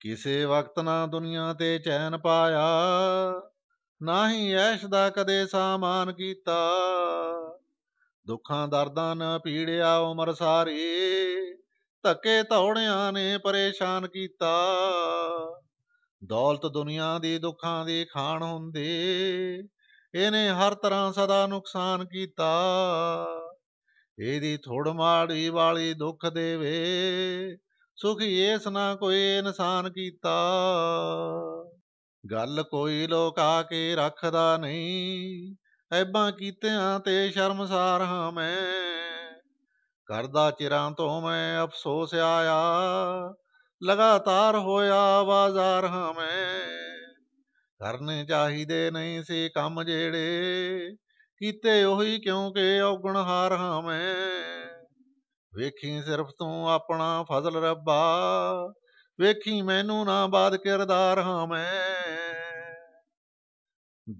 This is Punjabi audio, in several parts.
ਕਿਸੇ ਵਕਤ ਨਾ ਦੁਨੀਆ ਤੇ ਚੈਨ ਪਾਇਆ ਨਾ ਹੀ ਐਸ਼ ਦਾ ਕਦੇ ਸਾਮਾਨ ਕੀਤਾ ਦੁੱਖਾਂ ਦਰਦਾਂ ਨ ਪੀੜਿਆ ਉਮਰ ਸਾਰੀ ਧੱਕੇ ਤੌੜਿਆਂ ਨੇ ਪਰੇਸ਼ਾਨ ਕੀਤਾ ਦੌਲਤ ਦੁਨੀਆ ਦੀ ਦੁੱਖਾਂ ਦੀ ਖਾਣ ਹੁੰਦੀ ਇਹਨੇ ਹਰ ਤਰ੍ਹਾਂ ਸਦਾ ਨੁਕਸਾਨ ਕੀਤਾ ਇਹਦੀ ਥੋੜ ਮਾੜੀ ਵਾਲੀ ਦੁੱਖ ਦੇਵੇ ਸੁਖ ਏਸ ਨਾ ਕੋਈ ਇਨਸਾਨ ਕੀਤਾ ਗੱਲ ਕੋਈ ਲੋਕਾ ਕੇ ਰੱਖਦਾ ਨਹੀਂ ਐਬਾਂ ਕੀਤਿਆਂ ਤੇ ਸ਼ਰਮਸਾਰ ਹਾਂ ਮੈਂ ਕਰਦਾ ਚਿਰਾਂ ਤੋਂ ਮੈਂ ਅਫਸੋਸ ਆਇਆ ਲਗਾਤਾਰ ਹੋਇਆ ਬਾਜ਼ਾਰ ਹਾਂ ਮੈਂ ਕਰਨੇ ਚਾਹੀਦੇ ਨਹੀਂ ਸੀ ਕੰਮ ਜਿਹੜੇ ਕੀਤੇ ਉਹੀ ਕਿਉਂਕਿ ਔਗਣ ਹਾਰ ਹਾਂ ਮੈਂ ਵੇਖੀ ਸਿਰਫ ਤੂੰ ਆਪਣਾ ਫਜ਼ਲ ਰੱਬਾ ਵੇਖੀ ਮੈਨੂੰ ਨਾ ਬਾਦ ਕਿਰਦਾਰ ਹਾਂ ਮੈਂ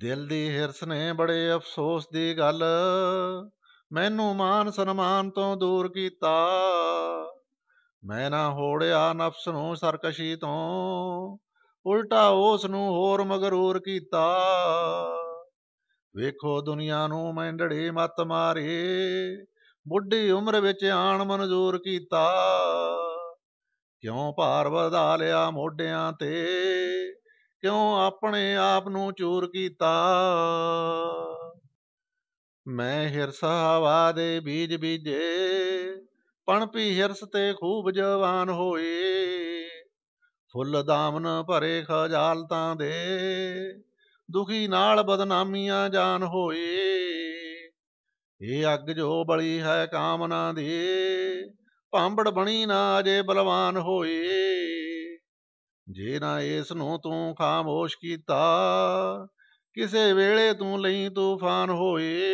ਦਿਲ ਦੀ ਹਿਰਸ ਨੇ ਬੜੇ ਅਫਸੋਸ ਦੀ ਗੱਲ ਮੈਨੂੰ ਮਾਨ ਸਨਮਾਨ ਤੋਂ ਦੂਰ ਕੀਤਾ ਮੈਂ ਨਾ ਹੋੜਿਆ ਨਫਸ ਨੂੰ ਸਰਕਸ਼ੀ ਤੋਂ ਉਲਟਾ ਉਸ ਨੂੰ ਹੋਰ ਮਗਰੂਰ ਕੀਤਾ ਵੇਖੋ ਦੁਨੀਆ ਨੂੰ ਮੈਂ ਡੜੇ ਮਤ ਮਾਰੇ ਬੁੱਢੀ ਉਮਰ ਵਿੱਚ ਆਣ ਮਨਜ਼ੂਰ ਕੀਤਾ ਕਿਉਂ ਭਾਰ ਵਧਾ ਲਿਆ ਮੋਢਿਆਂ ਤੇ ਕਿਉਂ ਆਪਣੇ ਆਪ ਨੂੰ ਚੂਰ ਕੀਤਾ ਮੈਂ ਹਿਰਸਾ ਹਵਾ ਦੇ ਬੀਜ ਬੀਜੇ ਪਣਪੀ ਹਿਰਸ ਤੇ ਖੂਬ ਜਵਾਨ ਹੋਏ ਫੁੱਲ ਦਾਮਨ ਭਰੇ ਖਜਾਲਤਾਂ ਦੇ ਦੁਖੀ ਨਾਲ ਬਦਨਾਮੀਆਂ ਜਾਨ ਹੋਏ ਏ ਅੱਗ ਜੋ ਬਲੀ ਹੈ ਕਾਮਨਾ ਦੀ ਭਾਂਬੜ ਬਣੀ ਨਾ ਅਜੇ ਬਲਵਾਨ ਹੋਏ ਜੇ ਨਾ ਇਸ ਨੂੰ ਤੂੰ ਖਾਮੋਸ਼ ਕੀਤਾ ਕਿਸੇ ਵੇਲੇ ਤੂੰ ਲਈ ਤੂਫਾਨ ਹੋਏ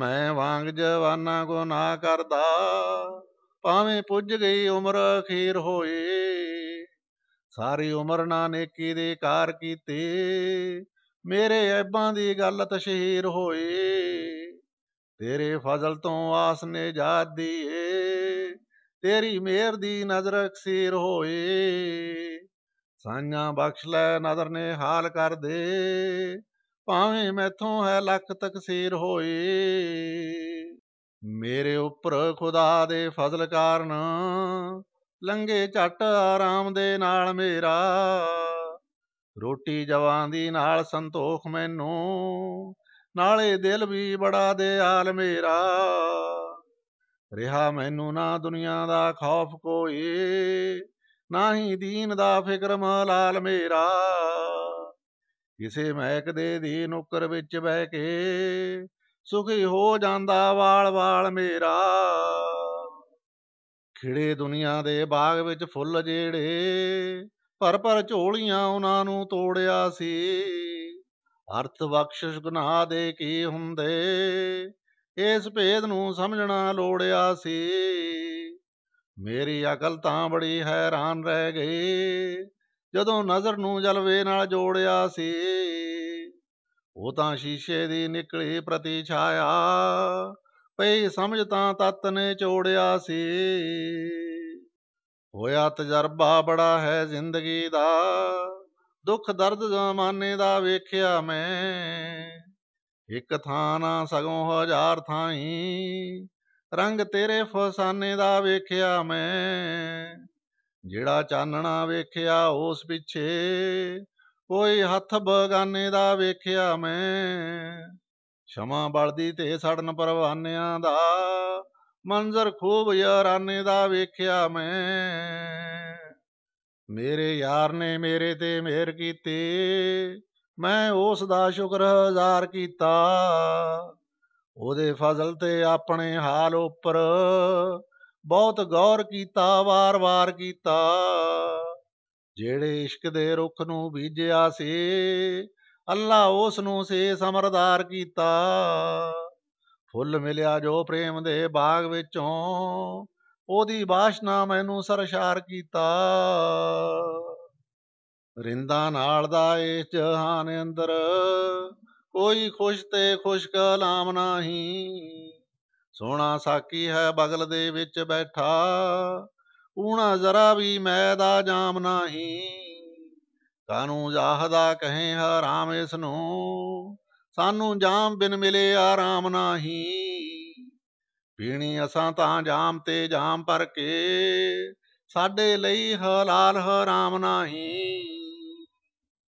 ਮੈਂ ਵਾਂਗ ਜਵਾਨਾ ਕੋ ਨਾ ਕਰਦਾ ਭਾਵੇਂ ਪੁੱਜ ਗਈ ਉਮਰ ਅਖੀਰ ਹੋਏ ਸਾਰੀ ਉਮਰ ਨਾ ਨੇਕੀ ਦੇ ਕਾਰ ਕੀਤੇ ਮੇਰੇ ਐਬਾਂ ਦੀ ਗੱਲ ਤਸ਼ਹੀਰ ਹੋਏ ਤੇਰੇ ਫਜ਼ਲ ਤੋਂ ਆਸ ਨੇ ਜਾਦੀ ਏ ਤੇਰੀ ਮਿਹਰ ਦੀ ਨਜ਼ਰ ਅਕਸੀਰ ਹੋਏ ਸਾਈਆਂ ਬਖਸ਼ ਲੈ ਨਜ਼ਰ ਨੇ ਹਾਲ ਕਰ ਦੇ ਭਾਵੇਂ ਮੈਥੋਂ ਹੈ ਲੱਖ ਤਕਸੀਰ ਹੋਏ ਮੇਰੇ ਉੱਪਰ ਖੁਦਾ ਦੇ ਫਜ਼ਲ ਕਾਰਨ ਲੰਗੇ ਝਟ ਆਰਾਮ ਦੇ ਨਾਲ ਮੇਰਾ ਰੋਟੀ ਜਵਾਂ ਦੀ ਨਾਲ ਸੰਤੋਖ ਮੈਨੂੰ ਨਾਲੇ ਦਿਲ ਵੀ ਬੜਾ ਦਿਆਲ ਮੇਰਾ ਰਿਹਾ ਮੈਨੂੰ ਨਾ ਦੁਨੀਆ ਦਾ ਖੌਫ ਕੋਈ ਨਾ ਹੀ ਦੀਨ ਦਾ ਫਿਕਰ ਮਲਾਲ ਮੇਰਾ ਕਿਸੇ ਮਹਿਕ ਦੇ ਦੀ ਨੁਕਰ ਵਿੱਚ ਬਹਿ ਕੇ ਸੁਖੀ ਹੋ ਜਾਂਦਾ ਵਾਲ ਵਾਲ ਮੇਰਾ ਖਿੜੇ ਦੁਨੀਆ ਦੇ ਬਾਗ ਵਿੱਚ ਫੁੱਲ ਜਿਹੜੇ ਭਰ ਭਰ ਝੋਲੀਆਂ ਉਹਨਾਂ ਨੂੰ ਤੋੜਿਆ ਸੀ ਅਰਥ ਬਖਸ਼ਿਸ਼ ਗੁਨਾਹ ਦੇ ਕੀ ਹੁੰਦੇ ਇਸ ਭੇਦ ਨੂੰ ਸਮਝਣਾ ਲੋੜਿਆ ਸੀ ਮੇਰੀ ਅਕਲ ਤਾਂ ਬੜੀ ਹੈਰਾਨ ਰਹਿ ਗਈ ਜਦੋਂ ਨਜ਼ਰ ਨੂੰ ਜਲਵੇ ਨਾਲ ਜੋੜਿਆ ਸੀ ਉਹ ਤਾਂ ਸ਼ੀਸ਼ੇ ਦੀ ਨਿਕਲੀ ਪ੍ਰਤੀ ਛਾਇਆ ਪਈ ਸਮਝ ਤਾਂ ਤਤ ਨੇ ਚੋੜਿਆ ਸੀ ਹੋਇਆ ਤਜਰਬਾ ਬੜਾ ਹੈ ਜ਼ਿੰਦਗੀ ਦਾ ਦੁੱਖ ਦਰਦ ਜ਼ਮਾਨੇ ਦਾ ਵੇਖਿਆ ਮੈਂ ਇੱਕ ਥਾਂ ਨਾ ਸਗੋਂ ਹਜ਼ਾਰ ਥਾਈ ਰੰਗ ਤੇਰੇ ਫਸਾਨੇ ਦਾ ਵੇਖਿਆ ਮੈਂ ਜਿਹੜਾ ਚਾਨਣਾ ਵੇਖਿਆ ਉਸ ਪਿੱਛੇ ਕੋਈ ਹੱਥ ਬਗਾਨੇ ਦਾ ਵੇਖਿਆ ਮੈਂ ਸ਼ਮਾ ਬਲਦੀ ਤੇ ਸੜਨ ਪਰਵਾਨਿਆਂ ਦਾ ਮੰਜ਼ਰ ਖੂਬ ਯਾਰਾਨੇ ਦਾ ਵੇਖਿਆ ਮੈਂ ਮੇਰੇ ਯਾਰ ਨੇ ਮੇਰੇ ਤੇ ਮਿਹਰ ਕੀਤੀ ਮੈਂ ਉਸ ਦਾ ਸ਼ੁਕਰ ਹਜ਼ਾਰ ਕੀਤਾ ਉਹਦੇ ਫਜ਼ਲ ਤੇ ਆਪਣੇ ਹਾਲ ਉੱਪਰ ਬਹੁਤ ਗੌਰ ਕੀਤਾ ਵਾਰ-ਵਾਰ ਕੀਤਾ ਜਿਹੜੇ ਇਸ਼ਕ ਦੇ ਰੁੱਖ ਨੂੰ ਬੀਜਿਆ ਸੀ ਅੱਲਾ ਉਸ ਨੂੰ ਸੇ ਸਮਰਦਾਰ ਕੀਤਾ ਫੁੱਲ ਮਿਲਿਆ ਜੋ ਪ੍ਰੇਮ ਦੇ ਬਾਗ ਵਿੱਚੋਂ ਉਹਦੀ ਬਾਸ਼ਨਾ ਮੈਨੂੰ ਸਰਸ਼ਾਰ ਕੀਤਾ ਰਿੰਦਾ ਨਾਲ ਦਾ ਇਸ ਜਹਾਨ ਅੰਦਰ ਕੋਈ ਖੁਸ਼ ਤੇ ਖੁਸ਼ ਕਲਾਮ ਨਹੀਂ ਸੋਣਾ ਸਾਕੀ ਹੈ ਬਗਲ ਦੇ ਵਿੱਚ ਬੈਠਾ ਊਣਾ ਜ਼ਰਾ ਵੀ ਮੈਂ ਦਾ ਜਾਮ ਨਹੀਂ ਕਾਨੂੰ ਜਾਹਦਾ ਕਹੇ ਹਰਾਮ ਇਸ ਨੂੰ ਸਾਨੂੰ ਜਾਮ ਬਿਨ ਮਿਲੇ ਆਰਾਮ ਨਾਹੀ ਪੀਣੀ ਅਸਾਂ ਤਾਂ ਜਾਮ ਤੇ ਜਾਮ ਪਰ ਕੇ ਸਾਡੇ ਲਈ ਹਲਾਲ ਹਰਾਮ ਨਾਹੀ